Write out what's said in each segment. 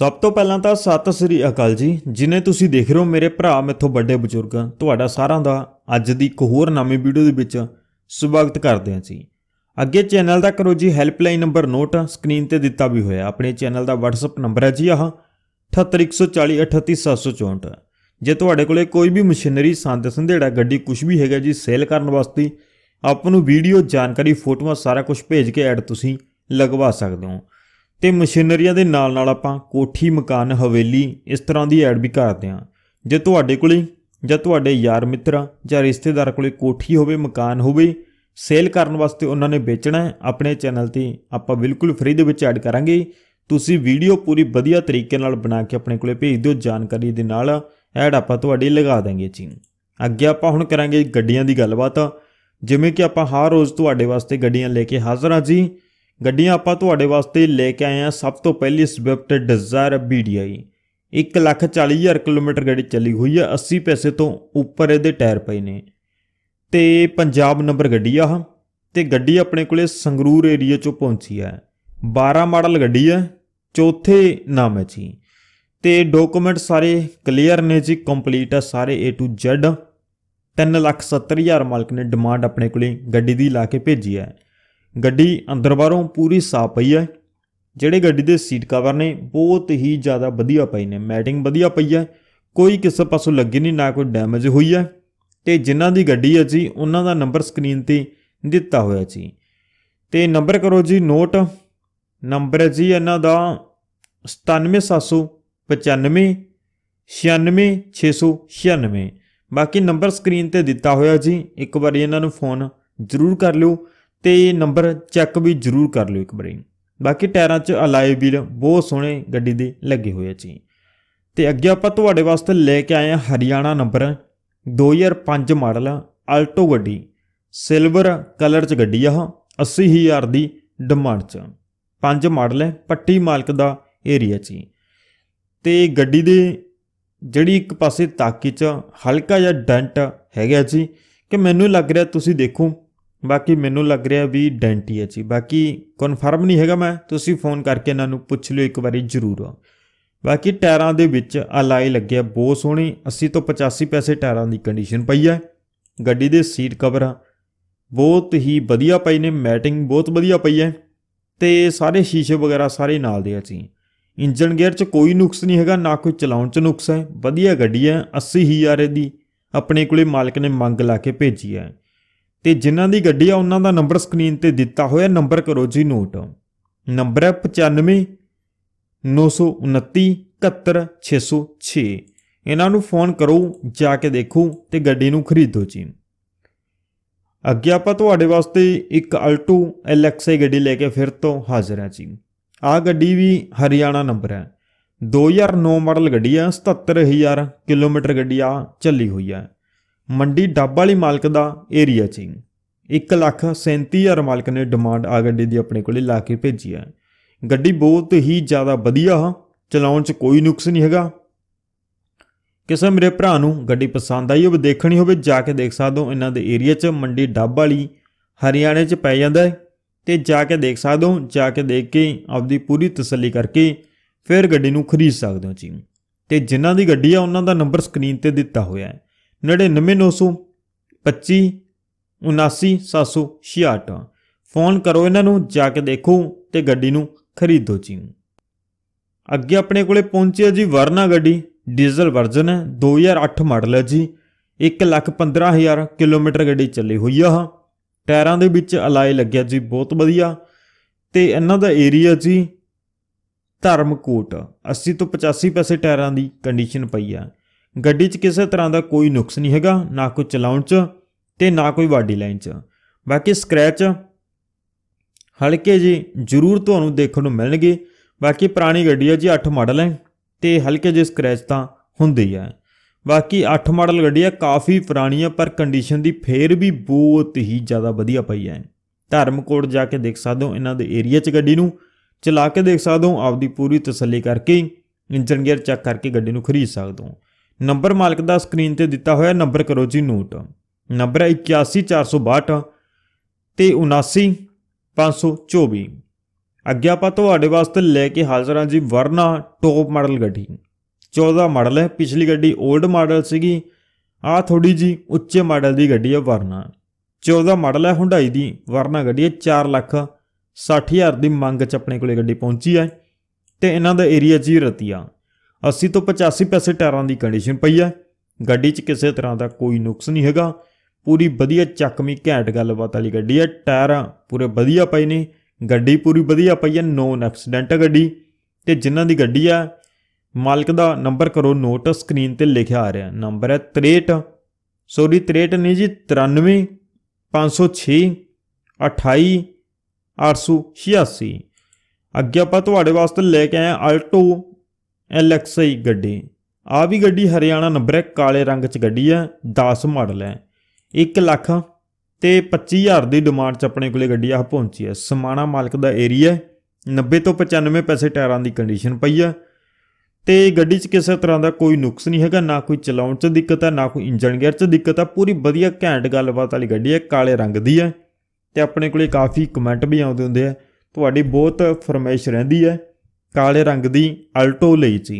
ਸਭ ਤੋਂ ਪਹਿਲਾਂ ਤਾਂ ਸਤਿ ਸ੍ਰੀ ਅਕਾਲ ਜੀ ਜਿਨੇ ਤੁਸੀਂ ਦੇਖ ਰਹੇ ਹੋ ਮੇਰੇ ਭਰਾ ਮੇਥੋਂ ਵੱਡੇ ਬਜ਼ੁਰਗਾਂ ਤੁਹਾਡਾ ਸਾਰਿਆਂ ਦਾ ਅੱਜ ਦੀ ਇੱਕ ਹੋਰ ਨਵੀਂ ਵੀਡੀਓ ਦੇ ਵਿੱਚ ਸਵਾਗਤ ਕਰਦੇ ਹਾਂ ਜੀ ਅੱਗੇ ਚੈਨਲ ਦਾ ਕਰੋ ਜੀ ਹੈਲਪਲਾਈਨ ਨੰਬਰ ਨੋਟ ਸਕਰੀਨ ਤੇ ਦਿੱਤਾ ਵੀ ਹੋਇਆ ਆਪਣੇ ਚੈਨਲ ਦਾ WhatsApp ਨੰਬਰ ਹੈ ਜੀ ਆਹ 7814038764 ਜੇ ਤੁਹਾਡੇ ਕੋਲੇ ਕੋਈ ਵੀ ਮਸ਼ੀਨਰੀ ਸੰਦ ਸੰਦੇੜਾ ਗੱਡੀ ਕੁਝ ਵੀ ਹੈਗਾ ਜੀ ਸੇਲ ਕਰਨ ਵਾਸਤੇ ਆਪ ਨੂੰ ਵੀਡੀਓ ਜਾਣਕਾਰੀ ਫੋਟੋਆਂ ਸਾਰਾ ਕੁਝ ਭੇਜ ਕੇ ਐਡ ਤੁਸੀਂ ਲਗਵਾ ਸਕਦੇ ਹੋ ਤੇ ਮਸ਼ੀਨਰੀਆਂ ਦੇ ਨਾਲ ਨਾਲ ਆਪਾਂ ਕੋਠੀ ਮਕਾਨ ਹਵੇਲੀ ਇਸ ਤਰ੍ਹਾਂ ਦੀ ਐਡ ਵੀ ਕਰਦੇ ਆ ਜੇ ਤੁਹਾਡੇ ਕੋਲੇ ਜਾਂ ਤੁਹਾਡੇ ਯਾਰ ਮਿੱਤਰਾਂ ਜਾਂ ਰਿਸ਼ਤੇਦਾਰ ਕੋਲੇ ਕੋਠੀ ਹੋਵੇ ਮਕਾਨ ਹੋਵੇ ਸੇਲ ਕਰਨ ਵਾਸਤੇ ਉਹਨਾਂ ਨੇ ਵੇਚਣਾ ਹੈ ਆਪਣੇ ਚੈਨਲ ਤੇ ਆਪਾਂ ਬਿਲਕੁਲ ਫ੍ਰੀ ਦੇ ਵਿੱਚ ਐਡ ਕਰਾਂਗੇ ਤੁਸੀਂ ਵੀਡੀਓ ਪੂਰੀ ਵਧੀਆ ਤਰੀਕੇ ਨਾਲ ਬਣਾ ਕੇ ਆਪਣੇ ਕੋਲੇ ਭੇਜ ਦਿਓ ਜਾਣਕਾਰੀ ਦੇ ਨਾਲ ਐਡ ਆਪਾਂ ਤੁਹਾਡੀ ਲਗਾ ਦਾਂਗੇ ਜੀ ਅੱਗੇ ਆਪਾਂ ਹੁਣ ਕਰਾਂਗੇ ਗੱਡੀਆਂ ਦੀ ਗੱਲਬਾਤ ਜਿਵੇਂ ਕਿ ਆਪਾਂ ਹਰ ਰੋਜ਼ ਤੁਹਾਡੇ ਵਾਸਤੇ ਗੱਡੀਆਂ ਲੈ ਕੇ ਹਾਜ਼ਰ ਹਾਂ ਜੀ ਗੱਡੀਆਂ ਆਪਾਂ ਤੁਹਾਡੇ ਵਾਸਤੇ ਲੈ ਕੇ ਆਏ ਆ ਸਭ ਤੋਂ ਪਹਿਲੀ ਸਵਿਫਟ ਡਿਜ਼ਾਇਰ BDI 140000 ਕਿਲੋਮੀਟਰ ਗੱਡੀ ਚੱਲੀ ਹੋਈ ਆ 80 ਪੈਸੇ ਤੋਂ ਉੱਪਰ ਇਹਦੇ ਟਾਇਰ ਪਏ ਨੇ ਤੇ ਪੰਜਾਬ ਨੰਬਰ ਗੱਡੀ ਆ ਤੇ ਗੱਡੀ ਆਪਣੇ ਕੋਲੇ ਸੰਗਰੂਰ ਏਰੀਆ ਚੋਂ ਪਹੁੰਚੀ ਆ 12 ਮਾਡਲ ਗੱਡੀ ਆ ਚੌਥੇ ਨਾਮ ਹੈ ਜੀ ਤੇ ਡਾਕੂਮੈਂਟ ਸਾਰੇ ਕਲੀਅਰ ਨੇ ਜੀ ਕੰਪਲੀਟ ਆ ਸਾਰੇ A to Z 370000 ਮਾਲਕ ਨੇ ਡਿਮਾਂਡ ਆਪਣੇ ਕੋਲੇ ਗੱਡੀ ਦੀ ਲਾ ਕੇ ਭੇਜੀ ਆ ਗੱਡੀ ਅੰਦਰ ਬਾਹਰੋਂ ਪੂਰੀ ਸਾਫ਼ ਪਈ ਹੈ ਜਿਹੜੇ ਗੱਡੀ ਦੇ ਸੀਟ ਕਵਰ ਨੇ ਬਹੁਤ ਹੀ ਜ਼ਿਆਦਾ ਵਧੀਆ ਪਈ ਨੇ ਮੈਟਿੰਗ ਵਧੀਆ ਪਈ ਹੈ ਕੋਈ ਕਿਸੇ ਪਾਸੋਂ ਲੱਗੀ ਨਹੀਂ ਨਾ ਕੋਈ ਡੈਮੇਜ ਹੋਈ ਹੈ ਤੇ ਜਿਨ੍ਹਾਂ ਦੀ ਗੱਡੀ ਹੈ ਜੀ ਉਹਨਾਂ ਦਾ ਨੰਬਰ ਸਕਰੀਨ ਤੇ ਦਿੱਤਾ ਹੋਇਆ ਜੀ ਤੇ ਨੰਬਰ ਕਰੋ ਜੀ ਨੋਟ ਨੰਬਰ ਹੈ ਜੀ ਇਹਨਾਂ ਦਾ 97795 96696 ਬਾਕੀ ਨੰਬਰ ਸਕਰੀਨ ਤੇ ਦਿੱਤਾ ਹੋਇਆ ਜੀ ਇੱਕ ਵਾਰੀ ਇਹਨਾਂ ਨੂੰ ਫੋਨ ਜ਼ਰੂਰ ਕਰ ਲਿਓ ਤੇ ਇਹ ਨੰਬਰ ਚੈੱਕ ਵੀ ਜ਼ਰੂਰ ਕਰ ਲਿਓ ਇੱਕ ਵਾਰੀ ਬਾਕੀ ਟਾਇਰਾਂ 'ਚ ਅਲਾਈ ਵੀਲ ਬਹੁਤ ਸੋਹਣੇ ਗੱਡੀ ਦੇ ਲੱਗੇ ਹੋਏ ਆ ਜੀ ਤੇ ਅੱਗੇ ਆਪਾਂ ਤੁਹਾਡੇ ਵਾਸਤੇ ਲੈ ਕੇ ਆਏ ਆ ਹਰਿਆਣਾ ਨੰਬਰ 2005 ਮਾਡਲ ਆਲਟੋ ਗੱਡੀ ਸਿਲਵਰ ਕਲਰ 'ਚ ਗੱਡੀ ਆ 80000 ਦੀ ਡਿਮਾਂਡ 'ਚ ਪੰਜ ਮਾਡਲ ਹੈ ਪੱਟੀ ਮਾਲਕ ਦਾ ਏਰੀਆ 'ਚ ਤੇ ਗੱਡੀ ਦੇ ਜਿਹੜੀ ਇੱਕ ਪਾਸੇ ਤਾਕੀ 'ਚ ਹਲਕਾ ਜਿਹਾ ਡੈਂਟ ਹੈਗਾ ਜੀ ਕਿ ਮੈਨੂੰ ਲੱਗ ਰਿਹਾ ਤੁਸੀਂ ਦੇਖੋ ਬਾਕੀ ਮੈਨੂੰ ਲੱਗ ਰਿਹਾ ਵੀ ਡੈਂਟੀ ਹੈ ਜੀ ਬਾਕੀ ਕਨਫਰਮ ਨਹੀਂ ਹੈਗਾ ਮੈਂ ਤੁਸੀਂ ਫੋਨ ਕਰਕੇ ਇਹਨਾਂ ਨੂੰ ਪੁੱਛ ਲਿਓ ਇੱਕ ਵਾਰੀ ਜ਼ਰੂਰ ਬਾਕੀ ਟਾਇਰਾਂ ਦੇ ਵਿੱਚ ਅਲਾਈ ਲੱਗਿਆ ਬਹੁਤ ਸੋਹਣੀ 80 ਤੋਂ 85 ਪੈਸੇ ਟਾਇਰਾਂ ਦੀ ਕੰਡੀਸ਼ਨ ਪਈ ਹੈ ਗੱਡੀ ਦੇ ਸੀਟ ਕਵਰ ਬਹੁਤ ਹੀ ਵਧੀਆ ਪਈ ਨੇ ਮੈਟਿੰਗ ਬਹੁਤ ਵਧੀਆ ਪਈ ਹੈ ਤੇ ਸਾਰੇ ਸ਼ੀਸ਼ੇ ਵਗੈਰਾ ਸਾਰੇ ਨਾਲ ਦੇ ਆ ਜੀ ਇੰਜਨ ਗੇਅਰ 'ਚ ਕੋਈ ਨੁਕਸ ਨਹੀਂ ਹੈਗਾ ਨਾ ਕੋਈ ਚਲਾਉਣ 'ਚ ਨੁਕਸ ਹੈ ਵਧੀਆ ਗੱਡੀ ਹੈ 80000 ਦੀ ਆਪਣੇ ਕੋਲੇ ਮਾਲਕ ਨੇ ਮੰਗ ਲਾ ਕੇ ਭੇਜੀ ਹੈ ਤੇ ਜਿਨ੍ਹਾਂ ਦੀ ਗੱਡੀ ਆ ਉਹਨਾਂ ਦਾ ਨੰਬਰ ਸਕਰੀਨ ਤੇ ਦਿੱਤਾ ਹੋਇਆ ਨੰਬਰ ਕਰੋ ਜੀ ਨੋਟ ਨੰਬਰ ਹੈ 95 929 606 ਇਹਨਾਂ ਨੂੰ ਫੋਨ ਕਰੋ ਜਾ ਕੇ ਦੇਖੋ ਤੇ ਗੱਡੀ ਨੂੰ ਖਰੀਦੋ ਜੀ ਅੱਗੇ ਆਪਾਂ ਤੁਹਾਡੇ ਵਾਸਤੇ ਇੱਕ ਅਲਟੋ ਐਲਐਕਸਏ ਗੱਡੀ ਲੈ ਕੇ ਫਿਰ ਤੋਂ ਹਾਜ਼ਰ ਹਾਂ ਜੀ ਆ ਗੱਡੀ ਵੀ ਹਰਿਆਣਾ ਨੰਬਰ ਹੈ 2009 ਮਾਡਲ ਗੱਡੀ ਆ 77000 ਕਿਲੋਮੀਟਰ ਗੱਡੀ ਆ ਚੱਲੀ ਹੋਈ ਆ ਮੰਡੀ ਡੱਬ ਵਾਲੀ ਮਾਲਕ ਦਾ ਏਰੀਆ 'ਚ 1 ਲੱਖ 37000 ਮਾਲਕ ਨੇ ਡਿਮਾਂਡ ਆ ਗੱਡੀ ਦੀ ਆਪਣੇ ਕੋਲੇ ਲਾ ਕੇ ਭੇਜੀ ਆ ਗੱਡੀ ਬਹੁਤ ਹੀ ਜ਼ਿਆਦਾ ਵਧੀਆ ਹ ਚਲਾਉਣ 'ਚ ਕੋਈ ਨੁਕਸ ਨਹੀਂ ਹੈਗਾ ਕਿਸੇ ਮੇਰੇ ਭਰਾ ਨੂੰ ਗੱਡੀ ਪਸੰਦ ਆਈ ਹੋਵੇ ਦੇਖਣੀ ਹੋਵੇ ਜਾ ਕੇ ਦੇਖ ਸਕਦੇ ਹੋ ਇਹਨਾਂ ਦੇ ਏਰੀਆ 'ਚ ਮੰਡੀ ਡੱਬ ਵਾਲੀ ਹਰਿਆਣੇ 'ਚ ਪੈ ਜਾਂਦਾ ਹੈ ਤੇ ਜਾ ਕੇ ਦੇਖ ਸਕਦੇ ਹੋ ਜਾ ਕੇ ਦੇਖ ਕੇ ਆਪਦੀ ਪੂਰੀ ਤਸੱਲੀ ਕਰਕੇ ਫਿਰ ਗੱਡੀ ਨੂੰ ਖਰੀਦ ਸਕਦੇ ਹੋ ਜੀ ਤੇ ਜਿਨ੍ਹਾਂ ਦੀ ਗੱਡੀ ਆ ਉਹਨਾਂ ਦਾ ਨੰਬਰ ਸਕਰੀਨ ਤੇ ਦਿੱਤਾ ਹੋਇਆ ਹੈ 99925 79766 ਫੋਨ ਕਰੋ ਇਹਨਾਂ ਨੂੰ ਜਾ ਕੇ ਦੇਖੋ ਤੇ ਗੱਡੀ ਨੂੰ ਖਰੀਦੋ ਜੀ ਅੱਗੇ ਆਪਣੇ ਕੋਲੇ ਪਹੁੰਚੀ ਹੈ ਜੀ ਵਰਨਾ ਗੱਡੀ ਡੀਜ਼ਲ ਵਰਜ਼ਨ ਹੈ 2008 ਮਾਡਲ ਹੈ ਜੀ 115000 ਕਿਲੋਮੀਟਰ ਗੱਡੀ ਚੱਲੀ ਹੋਈ ਆ ਟਾਇਰਾਂ ਦੇ ਵਿੱਚ ਅਲਾਈ ਲੱਗਿਆ ਜੀ ਬਹੁਤ ਵਧੀਆ ਤੇ ਇਹਨਾਂ ਦਾ ਏਰੀਆ ਜੀ ਧਰਮਕੋਟ 80 ਤੋਂ 85 ਪੈਸੇ ਟਾਇਰਾਂ ਦੀ ਕੰਡੀਸ਼ਨ ਪਈ ਆ ਗੱਡੀ 'ਚ ਕਿਸੇ ਤਰ੍ਹਾਂ ਦਾ ਕੋਈ ਨੁਕਸ ਨਹੀਂ ਹੈਗਾ ਨਾ ਕੋਈ ਚਲਾਉਣ 'ਚ ਤੇ ਨਾ ਕੋਈ ਬਾਡੀ ਲਾਈਨ 'ਚ ਬਾਕੀ ਸਕ੍ਰੈਚ ਹਲਕੇ ਜੀ ਜ਼ਰੂਰ ਤੁਹਾਨੂੰ ਦੇਖਣ ਨੂੰ ਮਿਲਣਗੇ ਬਾਕੀ ਪੁਰਾਣੀ ਗੱਡੀ ਹੈ ਜੀ 8 ਮਾਡਲ ਹੈ ਤੇ ਹਲਕੇ ਜਿਹੇ ਸਕ੍ਰੈਚ ਤਾਂ ਹੁੰਦੇ ਹੀ ਆ ਬਾਕੀ 8 ਮਾਡਲ ਗੱਡੀ ਹੈ ਕਾਫੀ ਪੁਰਾਣੀ ਹੈ ਪਰ ਕੰਡੀਸ਼ਨ ਦੀ ਫੇਰ ਵੀ ਬਹੁਤ ਹੀ ਜ਼ਿਆਦਾ ਵਧੀਆ ਪਈ ਹੈ ਧਰਮਕੋਟ ਜਾ ਕੇ ਦੇਖ ਸਕਦੇ ਹੋ ਇਹਨਾਂ ਦੇ ਏਰੀਆ 'ਚ ਗੱਡੀ ਨੂੰ ਚਲਾ ਕੇ ਦੇਖ ਸਕਦੇ ਹੋ ਆਪਦੀ ਪੂਰੀ ਤਸੱਲੀ ਕਰਕੇ ਇੰਜਨ ਗੇਅਰ ਚੈੱਕ ਕਰਕੇ ਗੱਡੀ ਨੂੰ ਖਰੀਦ ਸਕਦੇ ਹੋ ਨੰਬਰ ਮਾਲਕ ਦਾ ਸਕਰੀਨ ਤੇ ਦਿੱਤਾ ਹੋਇਆ ਨੰਬਰ ਕਰੋ ਜੀ ਨੋਟ ਨੰਬਰ ਹੈ 81462 ਤੇ 79524 ਅੱਗੇ ਆਪਾਂ ਤੁਹਾਡੇ ਵਾਸਤੇ ਲੈ ਕੇ ਹਾਜ਼ਰ ਹਾਂ ਜੀ ਵਰਨਾ ਟੌਪ ਮਾਡਲ ਗੱਡੀ 14 ਮਾਡਲ ਹੈ ਪਿਛਲੀ ਗੱਡੀ 올ਡ ਮਾਡਲ ਸੀਗੀ ਆ ਥੋੜੀ ਜੀ ਉੱਚੇ ਮਾਡਲ ਦੀ ਗੱਡੀ ਹੈ ਵਰਨਾ 14 ਮਾਡਲ ਹੈ ਹੁੰਡਾਈ ਦੀ ਵਰਨਾ ਗੱਡੀ ਹੈ 4 ਲੱਖ 60000 ਦੀ ਮੰਗ ਚ ਆਪਣੇ ਕੋਲੇ ਗੱਡੀ ਪਹੁੰਚੀ ਹੈ ਤੇ ਇਹਨਾਂ ਦਾ ਏਰੀਆ ਜੀ ਰਤੀਆ 80 ਤੋਂ 85 ਪੈਸੇ ਟਾਇਰਾਂ ਦੀ ਕੰਡੀਸ਼ਨ ਪਈ ਹੈ ਗੱਡੀ 'ਚ ਕਿਸੇ ਤਰ੍ਹਾਂ ਦਾ ਕੋਈ ਨੁਕਸ ਨਹੀਂ ਹੈਗਾ ਪੂਰੀ ਵਧੀਆ ਚੱਕਮੀ ਘੈਂਟ ਗੱਲਬਾਤ ਵਾਲੀ ਗੱਡੀ ਹੈ ਟਾਇਰਾਂ ਪੂਰੇ ਵਧੀਆ ਪਏ ਨੇ ਗੱਡੀ ਪੂਰੀ ਵਧੀਆ ਪਈ ਹੈ ਨੋਨ ਐਕਸੀਡੈਂਟ ਗੱਡੀ ਤੇ ਜਿਨ੍ਹਾਂ ਦੀ ਗੱਡੀ ਆ ਮਾਲਕ ਦਾ ਨੰਬਰ ਕਰੋ ਨੋਟ ਸਕਰੀਨ ਤੇ ਲਿਖਿਆ ਆ ਰਿਹਾ ਨੰਬਰ ਹੈ 63 ਸੌਰੀ 63 ਨਹੀਂ ਜੀ 93 506 28 886 ਅੱਗੇ ਆਪਾਂ ਤੁਹਾਡੇ ਵਾਸਤੇ ਲੈ ਕੇ ਆਏ ਆਲਟੋ ਐਲਐਕਸਆਈ ਗੱਡੀ ਆ ਵੀ ਗੱਡੀ ਹਰਿਆਣਾ ਨੰਬਰ ਹੈ ਕਾਲੇ ਰੰਗ 'ਚ ਗੱਡੀ ਹੈ 10 ਮਾਡਲ ਹੈ 1 ਲੱਖ ਤੇ 25000 ਦੀ ਡਿਮਾਂਡ 'ਚ ਆਪਣੇ ਕੋਲੇ ਗੱਡੀ ਆ ਪਹੁੰਚੀ ਹੈ ਸਮਾਣਾ ਮਾਲਕ ਦਾ ਏਰੀਆ 90 ਤੋਂ 95 ਪੈਸੇ ਟਾਇਰਾਂ ਦੀ ਕੰਡੀਸ਼ਨ ਪਈ ਆ ਤੇ ਗੱਡੀ 'ਚ ਕਿਸੇ ਤਰ੍ਹਾਂ ਦਾ ਕੋਈ ਨੁਕਸ ਨਹੀਂ ਹੈਗਾ ਨਾ ਕੋਈ ਚਲਾਉਣ 'ਚ ਦਿੱਕਤ ਹੈ ਨਾ ਕੋਈ ਇੰਜਨ ਗੇਅਰ 'ਚ ਦਿੱਕਤ ਹੈ ਪੂਰੀ ਵਧੀਆ ਘੈਂਟ ਗੱਲਬਾਤ ਵਾਲੀ ਗੱਡੀ ਹੈ ਕਾਲੇ ਰੰਗ ਦੀ ਹੈ ਤੇ ਆਪਣੇ ਕੋਲੇ ਕਾਫੀ ਕਮੈਂਟ ਵੀ ਆਉਂਦੇ ਹੁੰਦੇ ਆ ਤੁਹਾਡੀ ਬਹੁਤ ਫਰਮੈਸ਼ ਰਹਿੰਦੀ ਹੈ ਕਾਲੇ ਰੰਗ ਦੀ ਅਲਟੋ ਲਈ ਸੀ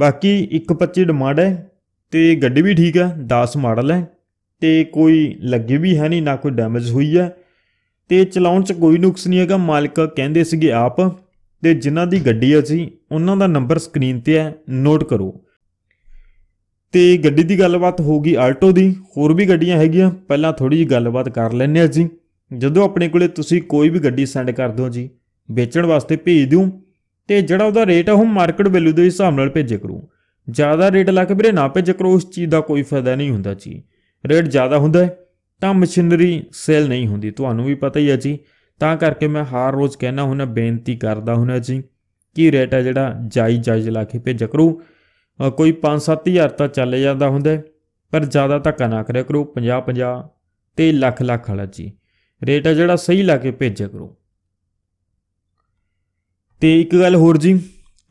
ਬਾਕੀ 125 ਡਿਮਾਂਡ ਹੈ ਤੇ ਗੱਡੀ ਵੀ ਠੀਕ ਹੈ 10 ਮਾਡਲ ਹੈ ਤੇ ਕੋਈ ਲੱਗੇ ਵੀ ਹੈ ਨਹੀਂ ਨਾ ਕੋਈ ਡੈਮੇਜ ਹੋਈ ਹੈ ਤੇ ਚਲਾਉਣ 'ਚ ਕੋਈ ਨੁਕਸ ਨਹੀਂ ਹੈਗਾ ਮਾਲਕ ਕਹਿੰਦੇ ਸੀਗੇ ਆਪ ਤੇ ਜਿਨ੍ਹਾਂ ਦੀ ਗੱਡੀ ਹੈ ਜੀ ਉਹਨਾਂ ਦਾ ਨੰਬਰ ਸਕਰੀਨ ਤੇ ਹੈ ਨੋਟ ਕਰੋ ਤੇ ਗੱਡੀ ਦੀ ਗੱਲਬਾਤ ਹੋਊਗੀ ਆਲਟੋ ਦੀ ਹੋਰ ਵੀ ਗੱਡੀਆਂ ਹੈਗੀਆਂ ਪਹਿਲਾਂ ਥੋੜੀ ਜੀ ਗੱਲਬਾਤ ਕਰ ਲੈਣੇ ਆ ਜੀ ਜਦੋਂ ਆਪਣੇ ਕੋਲੇ ਤੁਸੀਂ ਕੋਈ ਵੀ ਗੱਡੀ ਸੈਂਡ ਕਰ ਦਿਓ ਜੀ ਵੇਚਣ ਵਾਸਤੇ ਭੇਜ ਦਿਓ ਤੇ ਜਿਹੜਾ ਉਹਦਾ ਰੇਟ ਆ ਉਹ ਮਾਰਕੀਟ ਵੈਲਿਊ ਦੇ ਹਿਸਾਬ ਨਾਲ ਭੇਜੇ ਕਰੋ ਜ਼ਿਆਦਾ ਰੇਟ ਲਾ ਕੇ ਵੀਰੇ ਨਾ ਭੇਜੇ ਕਰੋ ਉਸ ਚੀਜ਼ ਦਾ ਕੋਈ ਫਾਇਦਾ ਨਹੀਂ ਹੁੰਦਾ ਜੀ ਰੇਟ ਜ਼ਿਆਦਾ ਹੁੰਦਾ ਹੈ ਤਾਂ ਮਸ਼ੀਨਰੀ ਸੇਲ ਨਹੀਂ ਹੁੰਦੀ ਤੁਹਾਨੂੰ ਵੀ ਪਤਾ ਹੀ ਹੈ ਜੀ ਤਾਂ ਕਰਕੇ ਮੈਂ ਹਰ ਰੋਜ਼ ਕਹਿਣਾ ਹੁੰਦਾ ਬੇਨਤੀ ਕਰਦਾ ਹੁੰਦਾ ਜੀ ਕੀ ਰੇਟ ਹੈ ਜਿਹੜਾ ਜਾਇਜ਼ ਜਾਇਜ਼ ਲਾ ਕੇ ਭੇਜਿਆ ਕਰੋ ਕੋਈ 5-7000 ਤਾਂ ਚੱਲ ਜਾਂਦਾ ਹੁੰਦਾ ਪਰ ਜ਼ਿਆਦਾ ਧੱਕਾ ਨਾ ਕਰਿਆ ਕਰੋ 50-50 ਤੇ ਲੱਖ ਲੱਖ ਵਾਲਾ ਜੀ ਰੇਟ ਹੈ ਜਿਹੜਾ ਸਹੀ ਲਾ ਕੇ ਭੇਜਿਆ ਕਰੋ ਤੇ ਇੱਕ ਗੱਲ ਹੋਰ ਜੀ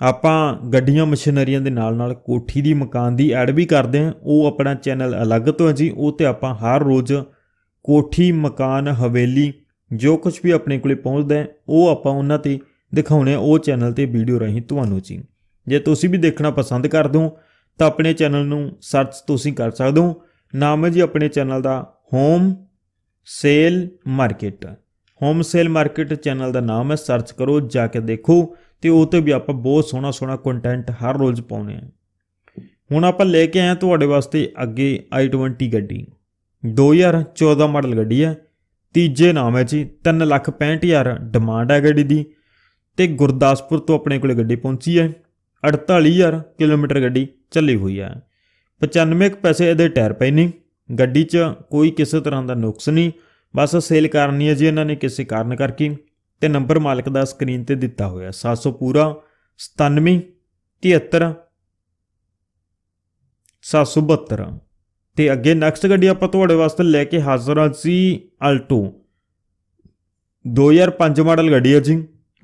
ਆਪਾਂ ਗੱਡੀਆਂ ਮਸ਼ੀਨਰੀਆਂ ਦੇ ਨਾਲ ਨਾਲ ਕੋਠੀ ਦੀ ਮਕਾਨ ਦੀ ਐਡ ਵੀ ਕਰਦੇ ਆ ਉਹ ਆਪਣਾ ਚੈਨਲ ਅਲੱਗ ਤੋਂ ਹੈ ਜੀ ਉਹ ਤੇ ਆਪਾਂ ਹਰ ਰੋਜ਼ ਕੋਠੀ ਮਕਾਨ ਹਵੇਲੀ ਜੋ ਕੁਝ ਵੀ ਆਪਣੇ ਕੋਲੇ ਪਹੁੰਚਦਾ ਹੈ ਉਹ ਆਪਾਂ ਉਹਨਾਂ ਤੇ ਦਿਖਾਉਣੇ ਉਹ ਚੈਨਲ ਤੇ ਵੀਡੀਓ ਰਹੀ ਤੁਹਾਨੂੰ ਜੀ ਜੇ ਤੁਸੀਂ ਵੀ ਦੇਖਣਾ ਪਸੰਦ ਕਰਦੇ ਹੋ ਤਾਂ ਆਪਣੇ ਚੈਨਲ ਨੂੰ ਸਰਚ ਤੁਸੀਂ ਕਰ ਸਕਦੇ ਹੋ ਨਾਮ ਹੈ ਜੀ ਆਪਣੇ ਚੈਨਲ ਦਾ home sale market home sale market channel ਦਾ ਨਾਮ ਹੈ ਸਰਚ ਕਰੋ ਜਾ ਕੇ ਦੇਖੋ ਤੇ ਉਹ ਤੇ ਵੀ ਆਪਾਂ ਬਹੁਤ ਸੋਹਣਾ ਸੋਹਣਾ ਕੰਟੈਂਟ ਹਰ ਰੋਜ਼ ਪਾਉਨੇ ਆ ਹੁਣ ਆਪਾਂ ਲੈ ਕੇ ਆਏ ਤੁਹਾਡੇ ਵਾਸਤੇ ਅੱਗੇ i20 ਗੱਡੀ 2014 ਮਾਡਲ ਗੱਡੀ ਹੈ ਤੀਜੇ ਨਾਮ ਹੈ ਜੀ 365000 ਡਿਮਾਂਡ ਹੈ ਗੱਡੀ ਦੀ ਤੇ ਗੁਰਦਾਸਪੁਰ ਤੋਂ ਆਪਣੇ ਕੋਲੇ ਗੱਡੀ ਪਹੁੰਚੀ ਹੈ 48000 ਕਿਲੋਮੀਟਰ ਗੱਡੀ ਚੱਲੀ ਹੋਈ ਹੈ 95 ਪੈਸੇ ਇਹਦੇ ਟਾਇਰ ਪਏ ਨਹੀਂ ਗੱਡੀ 'ਚ ਕੋਈ ਕਿਸੇ ਤਰ੍ਹਾਂ ਦਾ ਨੁਕਸ ਨਹੀਂ ਬਸ ਸੇਲ ਕਰਨੀ ਹੈ ਜੀ ਇਹਨਾਂ ਨੇ ਕਿਸੇ ਕਾਰਨ ਕਰਕੇ ਤੇ ਨੰਬਰ ਮਾਲਕ ਦਾ ਸਕਰੀਨ ਤੇ ਦਿੱਤਾ ਹੋਇਆ 700 ਪੂਰਾ 97 73 772 ਤੇ ਅੱਗੇ ਨੈਕਸਟ ਗੱਡੀ ਆਪਾਂ ਤੁਹਾਡੇ ਵਾਸਤੇ ਲੈ ਕੇ ਹਾਜ਼ਰ ਹਾਂ ਜੀ ਅਲਟੋ 2005 ਮਾਡਲ ਗੱਡੀ ਹੈ ਜੀ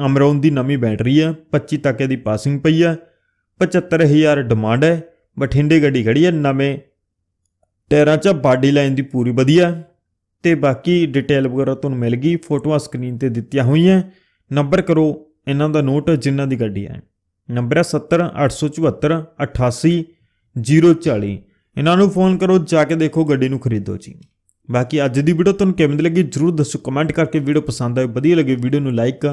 ਅਮਰੌਂ ਦੀ ਨਵੀਂ ਬੈਟਰੀ ਹੈ 25 ਤੱਕ ਦੀ ਪਾਸਿੰਗ ਪਈ ਹੈ 75000 ਡਿਮਾਂਡ ਹੈ ਬਠਿੰਡੇ ਗੱਡੀ ਖੜੀ ਹੈ ਨਵੇਂ ਟੈਰਾਂ 'ਚ ਬਾਡੀ ਲਾਈਨ ਦੀ ਪੂਰੀ ਵਧੀਆ ਤੇ ਬਾਕੀ ਡਿਟੇਲ ਵਗੈਰਾ ਤੁਹਾਨੂੰ ਮਿਲ ਗਈ ਫੋਟੋਆਂ ਸਕਰੀਨ ਤੇ ਦਿੱਤੀਆਂ ਹੋਈਆਂ ਨੰਬਰ ਕਰੋ ਇਹਨਾਂ ਦਾ ਨੋਟ ਜਿਨ੍ਹਾਂ ਦੀ ਗੱਡੀ ਹੈ ਨੰਬਰ ਹੈ 70 874 88 040 ਇਹਨਾਂ ਨੂੰ ਫੋਨ ਕਰੋ ਜਾ ਕੇ ਦੇਖੋ ਗੱਡੀ ਨੂੰ ਖਰੀਦੋ ਜੀ ਬਾਕੀ ਅੱਜ ਦੀ ਵੀਡੀਓ ਤੁਹਾਨੂੰ ਕਿਵੇਂ ਲੱਗੀ ਜਰੂਰ ਦੱਸੋ ਕਮੈਂਟ ਕਰਕੇ ਵੀਡੀਓ ਪਸੰਦ ਆਏ ਵਧੀਆ ਲੱਗੇ ਵੀਡੀਓ ਨੂੰ ਲਾਈਕ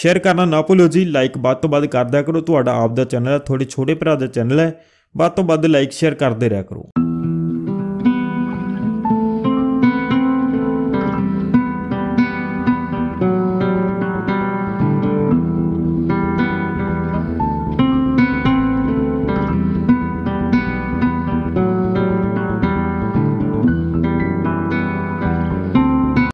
ਸ਼ੇਅਰ ਕਰਨਾ ਨਾ ਭੁੱਲੋ ਜੀ ਲਾਈਕ ਬਾਅਦ ਤੋਂ ਬਾਅਦ ਕਰਦਿਆ ਕਰੋ ਤੁਹਾਡਾ ਆਪ ਦਾ ਚੈਨਲ ਹੈ ਥੋੜੇ ਛੋਟੇ ਭਰਾ ਦਾ ਚੈਨਲ ਹੈ ਬਾਅਦ ਤੋਂ ਬਾਅਦ ਲਾਈਕ ਸ਼ੇਅਰ ਕਰਦੇ ਰਿਹਾ ਕਰੋ